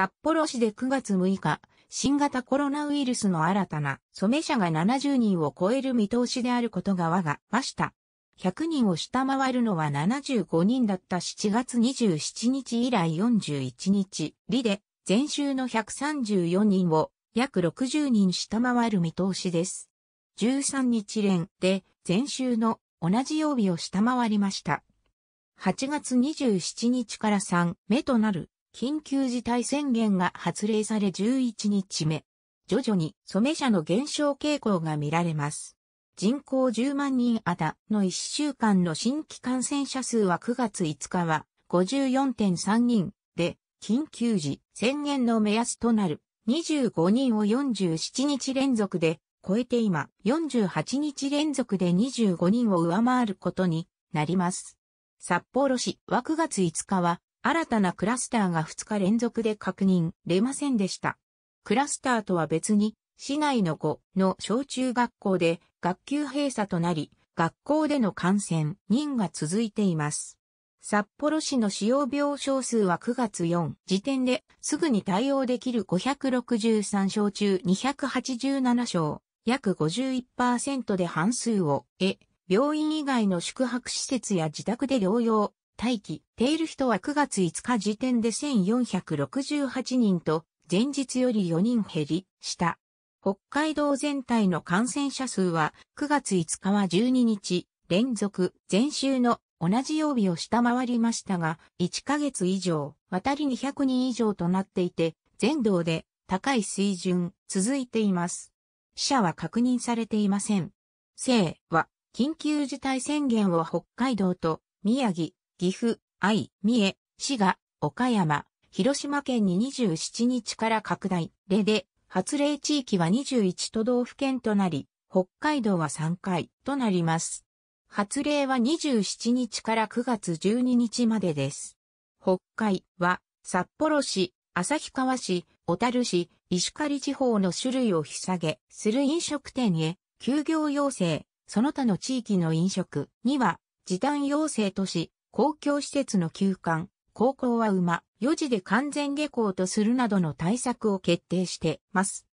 札幌市で9月6日、新型コロナウイルスの新たな染者が70人を超える見通しであることが我がました。100人を下回るのは75人だった7月27日以来41日、里で前週の134人を約60人下回る見通しです。13日連で前週の同じ曜日を下回りました。8月27日から3目となる緊急事態宣言が発令され11日目、徐々に染め者の減少傾向が見られます。人口10万人あたの1週間の新規感染者数は9月5日は54.3人で、緊急時宣言の目安となる25人を47日連続で超えて今48日連続で25人を上回ることになります。札幌市は9月5日は新たなクラスターが2日連続で確認れませんでした。クラスターとは別に、市内の5の小中学校で学級閉鎖となり、学校での感染人が続いています。札幌市の使用病床数は9月4時点ですぐに対応できる563床中287床、約51%で半数を、え、病院以外の宿泊施設や自宅で療養、待機、ている人は9月5日時点で1468人と、前日より4人減り、した。北海道全体の感染者数は、9月5日は12日、連続、前週の同じ曜日を下回りましたが、1ヶ月以上、渡り200人以上となっていて、全道で高い水準、続いています。死者は確認されていません。生は、緊急事態宣言を北海道と宮城、岐阜、愛、三重、滋賀、岡山、広島県に27日から拡大、例で、発令地域は21都道府県となり、北海道は3回となります。発令は27日から9月12日までです。北海は札幌市、旭川市、小樽市、石狩地方の種類を引き下げ、する飲食店へ休業要請、その他の地域の飲食には時短要請とし、公共施設の休館、高校は馬、4時で完全下校とするなどの対策を決定してます。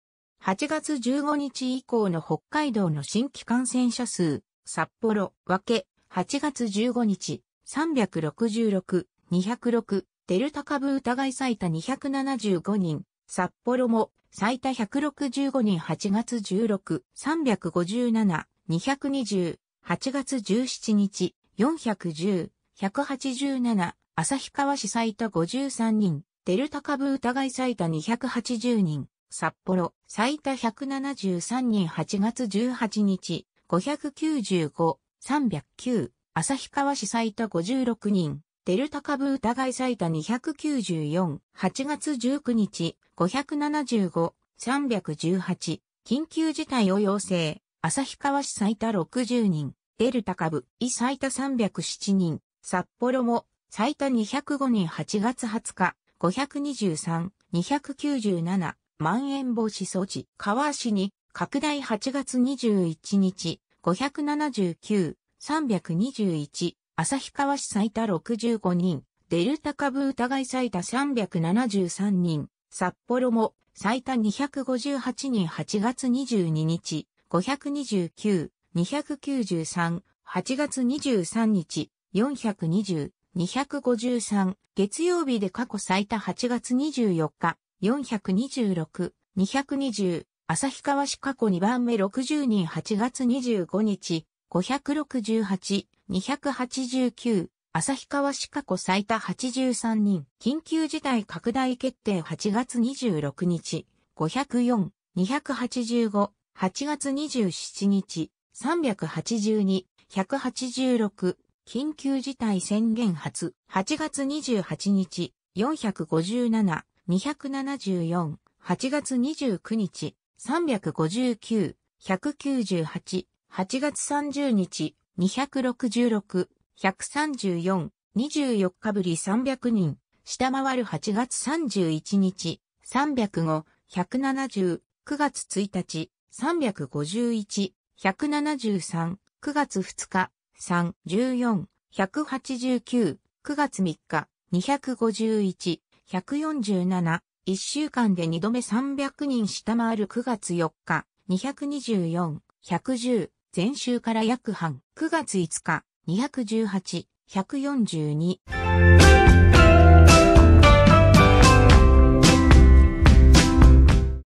8月15日以降の北海道の新規感染者数、札幌、分け、8月15日、366、206、デルタ株疑い最多275人、札幌も最多165人8月16、357、220、8月17日、410、187、旭川市最多53人、デルタ株疑い最多280人、札幌最多173人8月18日、595、309、旭川市最多56人、デルタ株疑い最多294、8月19日、575、318、緊急事態を要請、旭川市最多60人、デルタ株、医最多307人、札幌も最多205人8月20日、523、297、まん延防止措置。川足に拡大8月21日、579、321、旭川市最多65人、デルタ株疑い最多373人、札幌も最多258人8月22日、529、293、8月23日、420、253、月曜日で過去最多8月24日、426、220、旭川市過去2番目60人8月25日、568、289、旭川市過去最多83人、緊急事態拡大決定8月26日、504、285、8月27日、382、186、緊急事態宣言発、8月28日、457、274、8月29日、359、198、8月30日、266、134、24日ぶり300人、下回る8月31日、305、170、9月1日、351、173、9月2日、3、14、189、9月3日、251、147、1週間で2度目300人下回る9月4日、224、110、前週から約半、9月5日、218、142。